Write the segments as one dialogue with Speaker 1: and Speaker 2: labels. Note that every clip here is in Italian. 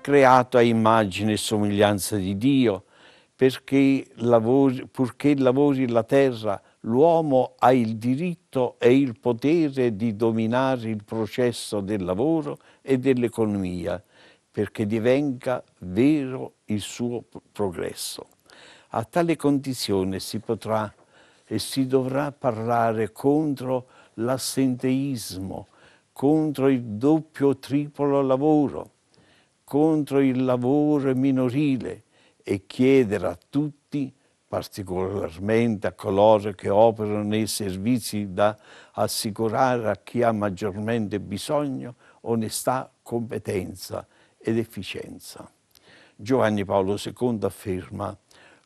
Speaker 1: creato a immagine e somiglianza di Dio, perché lavori, purché lavori la terra, l'uomo ha il diritto e il potere di dominare il processo del lavoro e dell'economia, perché divenga vero il suo progresso. A tale condizione si potrà e si dovrà parlare contro l'assenteismo, contro il doppio o triplo lavoro, contro il lavoro minorile e chiedere a tutti, particolarmente a coloro che operano nei servizi da assicurare a chi ha maggiormente bisogno, onestà, competenza ed efficienza. Giovanni Paolo II afferma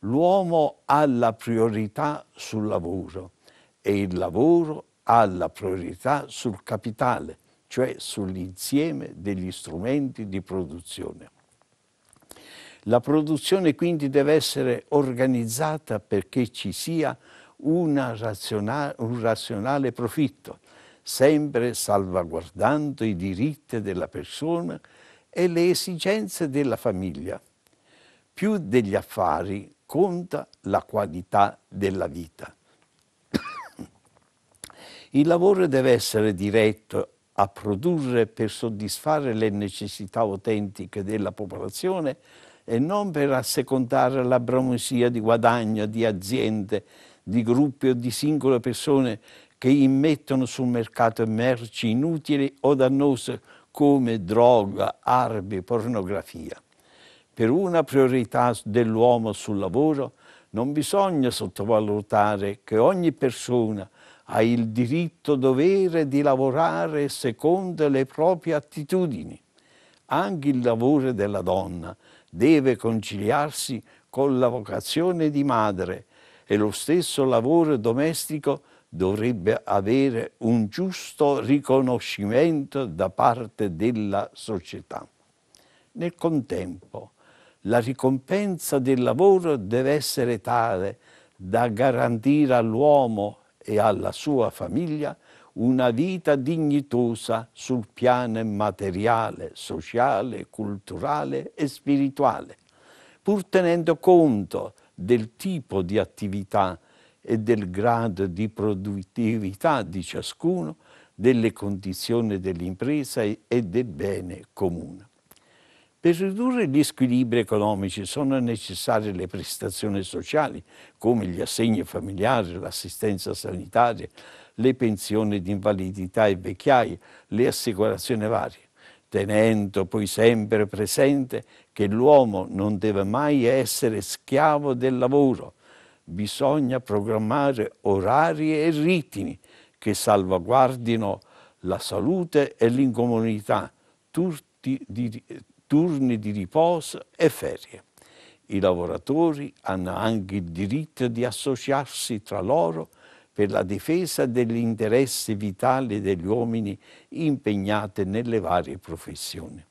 Speaker 1: l'uomo ha la priorità sul lavoro e il lavoro ha la priorità sul capitale, cioè sull'insieme degli strumenti di produzione. La produzione quindi deve essere organizzata perché ci sia razionale, un razionale profitto, sempre salvaguardando i diritti della persona e le esigenze della famiglia. Più degli affari, conta la qualità della vita. Il lavoro deve essere diretto a produrre per soddisfare le necessità autentiche della popolazione e non per assecondare la bramosia di guadagno di aziende, di gruppi o di singole persone che immettono sul mercato merci inutili o dannose come droga, armi, pornografia per una priorità dell'uomo sul lavoro, non bisogna sottovalutare che ogni persona ha il diritto dovere di lavorare secondo le proprie attitudini. Anche il lavoro della donna deve conciliarsi con la vocazione di madre e lo stesso lavoro domestico dovrebbe avere un giusto riconoscimento da parte della società. Nel contempo, la ricompensa del lavoro deve essere tale da garantire all'uomo e alla sua famiglia una vita dignitosa sul piano materiale, sociale, culturale e spirituale, pur tenendo conto del tipo di attività e del grado di produttività di ciascuno, delle condizioni dell'impresa e del bene comune. Per ridurre gli squilibri economici sono necessarie le prestazioni sociali, come gli assegni familiari, l'assistenza sanitaria, le pensioni di invalidità e vecchiaia, le assicurazioni varie, tenendo poi sempre presente che l'uomo non deve mai essere schiavo del lavoro. Bisogna programmare orari e ritmi che salvaguardino la salute e l'incomunità, tutti, diritti turni di riposo e ferie. I lavoratori hanno anche il diritto di associarsi tra loro per la difesa degli interessi vitali degli uomini impegnati nelle varie professioni.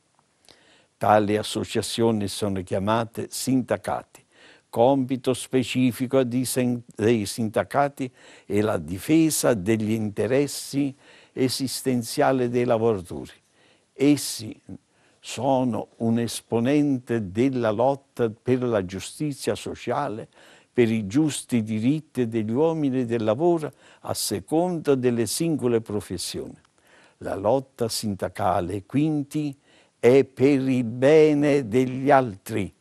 Speaker 1: Tali associazioni sono chiamate sindacati. Compito specifico dei sindacati è la difesa degli interessi esistenziali dei lavoratori. Essi sono un esponente della lotta per la giustizia sociale, per i giusti diritti degli uomini e del lavoro a seconda delle singole professioni. La lotta sindacale, quindi, è per il bene degli altri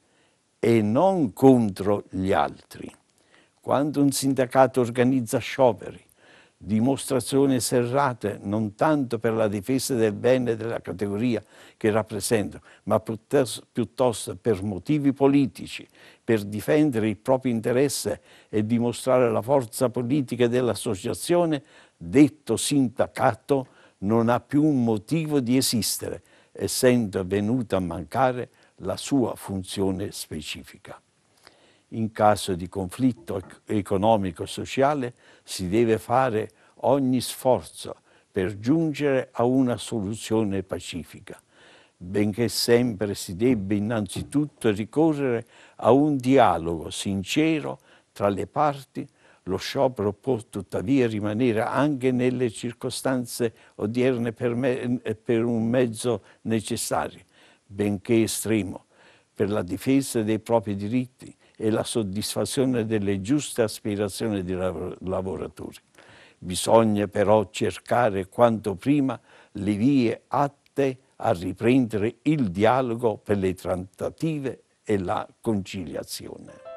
Speaker 1: e non contro gli altri. Quando un sindacato organizza scioperi, dimostrazioni serrate non tanto per la difesa del bene della categoria che rappresento, ma piuttosto per motivi politici, per difendere il proprio interesse e dimostrare la forza politica dell'associazione, detto sindacato non ha più un motivo di esistere, essendo venuta a mancare la sua funzione specifica in caso di conflitto economico-sociale si deve fare ogni sforzo per giungere a una soluzione pacifica, benché sempre si debba innanzitutto ricorrere a un dialogo sincero tra le parti, lo sciopero può tuttavia rimanere anche nelle circostanze odierne per, me, eh, per un mezzo necessario, benché estremo, per la difesa dei propri diritti, e la soddisfazione delle giuste aspirazioni dei lavoratori. Bisogna però cercare quanto prima le vie atte a riprendere il dialogo per le trattative e la conciliazione.